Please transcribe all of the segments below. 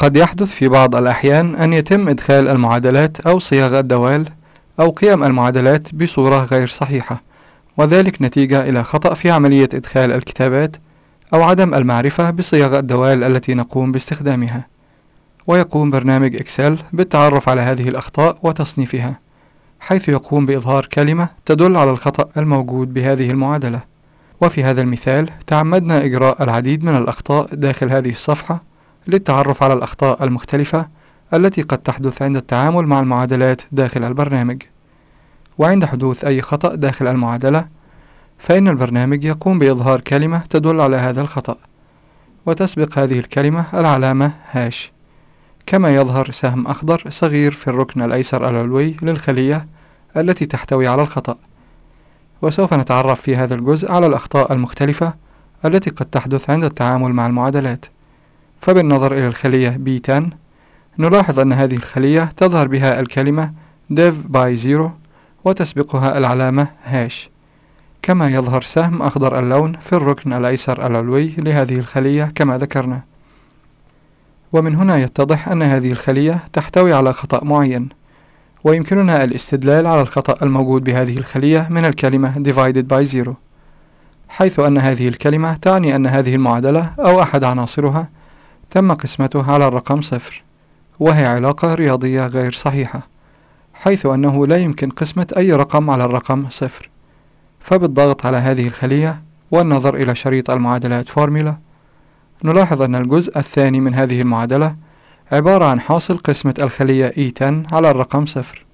قد يحدث في بعض الأحيان أن يتم إدخال المعادلات أو صياغة الدوال أو قيم المعادلات بصورة غير صحيحة وذلك نتيجة إلى خطأ في عملية إدخال الكتابات أو عدم المعرفة بصياغة الدوال التي نقوم باستخدامها ويقوم برنامج إكسل بالتعرف على هذه الأخطاء وتصنيفها حيث يقوم بإظهار كلمة تدل على الخطأ الموجود بهذه المعادلة وفي هذا المثال تعمدنا إجراء العديد من الأخطاء داخل هذه الصفحة للتعرف على الأخطاء المختلفة التي قد تحدث عند التعامل مع المعادلات داخل البرنامج وعند حدوث أي خطأ داخل المعادلة فإن البرنامج يقوم بإظهار كلمة تدل على هذا الخطأ وتسبق هذه الكلمة العلامة هاش كما يظهر سهم أخضر صغير في الركن الأيسر العلوي للخلية التي تحتوي على الخطأ وسوف نتعرف في هذا الجزء على الأخطاء المختلفة التي قد تحدث عند التعامل مع المعادلات فبالنظر إلى الخلية B10 نلاحظ أن هذه الخلية تظهر بها الكلمة div by zero وتسبقها العلامة هاش كما يظهر سهم أخضر اللون في الركن الأيسر العلوي لهذه الخلية كما ذكرنا ومن هنا يتضح أن هذه الخلية تحتوي على خطأ معين ويمكننا الاستدلال على الخطأ الموجود بهذه الخلية من الكلمة divided by zero حيث أن هذه الكلمة تعني أن هذه المعادلة أو أحد عناصرها تم قسمته على الرقم صفر وهي علاقة رياضية غير صحيحة حيث أنه لا يمكن قسمة أي رقم على الرقم صفر فبالضغط على هذه الخلية والنظر إلى شريط المعادلات فورميلا نلاحظ أن الجزء الثاني من هذه المعادلة عبارة عن حاصل قسمة الخلية E10 على الرقم صفر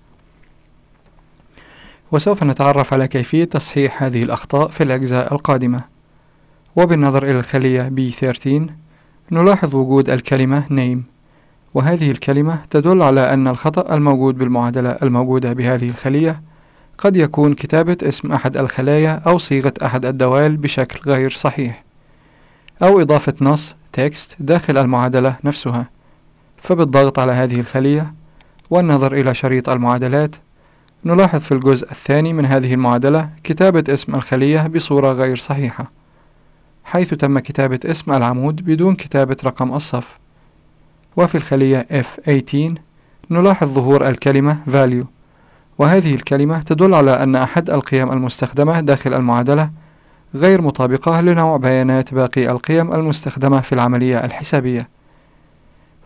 وسوف نتعرف على كيفية تصحيح هذه الأخطاء في الأجزاء القادمة وبالنظر إلى الخلية B13 نلاحظ وجود الكلمة name وهذه الكلمة تدل على أن الخطأ الموجود بالمعادلة الموجودة بهذه الخلية قد يكون كتابة اسم أحد الخلايا أو صيغة أحد الدوال بشكل غير صحيح أو إضافة نص text داخل المعادلة نفسها فبالضغط على هذه الخلية والنظر إلى شريط المعادلات نلاحظ في الجزء الثاني من هذه المعادلة كتابة اسم الخلية بصورة غير صحيحة حيث تم كتابة اسم العمود بدون كتابة رقم الصف وفي الخلية F18 نلاحظ ظهور الكلمة value وهذه الكلمة تدل على أن أحد القيم المستخدمة داخل المعادلة غير مطابقة لنوع بيانات باقي القيم المستخدمة في العملية الحسابية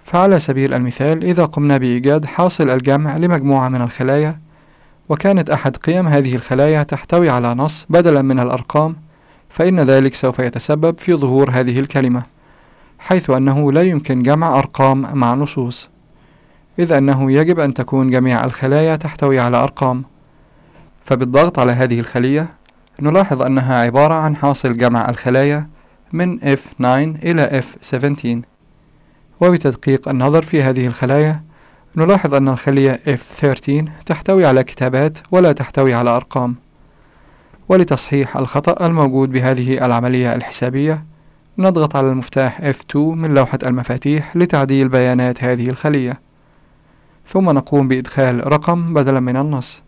فعلى سبيل المثال إذا قمنا بإيجاد حاصل الجمع لمجموعة من الخلايا وكانت أحد قيم هذه الخلايا تحتوي على نص بدلا من الأرقام فإن ذلك سوف يتسبب في ظهور هذه الكلمة حيث أنه لا يمكن جمع أرقام مع نصوص إذ أنه يجب أن تكون جميع الخلايا تحتوي على أرقام فبالضغط على هذه الخلية نلاحظ أنها عبارة عن حاصل جمع الخلايا من F9 إلى F17 وبتدقيق النظر في هذه الخلايا نلاحظ أن الخلية F13 تحتوي على كتابات ولا تحتوي على أرقام ولتصحيح الخطأ الموجود بهذه العملية الحسابية نضغط على المفتاح F2 من لوحة المفاتيح لتعديل بيانات هذه الخلية ثم نقوم بإدخال رقم بدلا من النص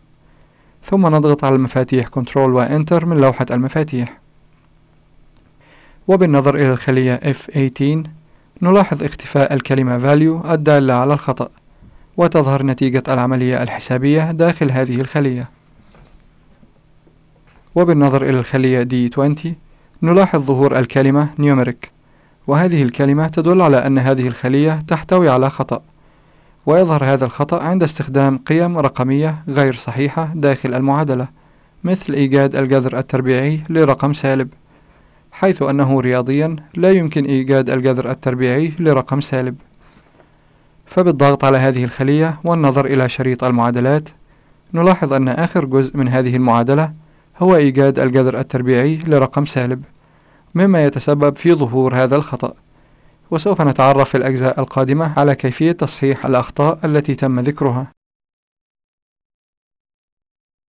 ثم نضغط على المفاتيح Ctrl و Enter من لوحة المفاتيح وبالنظر إلى الخلية F18 نلاحظ اختفاء الكلمة value الدالة على الخطأ وتظهر نتيجة العملية الحسابية داخل هذه الخلية وبالنظر إلى الخلية D20 نلاحظ ظهور الكلمة numeric وهذه الكلمة تدل على أن هذه الخلية تحتوي على خطأ ويظهر هذا الخطأ عند استخدام قيم رقمية غير صحيحة داخل المعادلة مثل إيجاد الجذر التربيعي لرقم سالب حيث أنه رياضيا لا يمكن إيجاد الجذر التربيعي لرقم سالب فبالضغط على هذه الخلية والنظر إلى شريط المعادلات نلاحظ أن آخر جزء من هذه المعادلة هو إيجاد الجذر التربيعي لرقم سالب مما يتسبب في ظهور هذا الخطأ وسوف نتعرف في الأجزاء القادمة على كيفية تصحيح الأخطاء التي تم ذكرها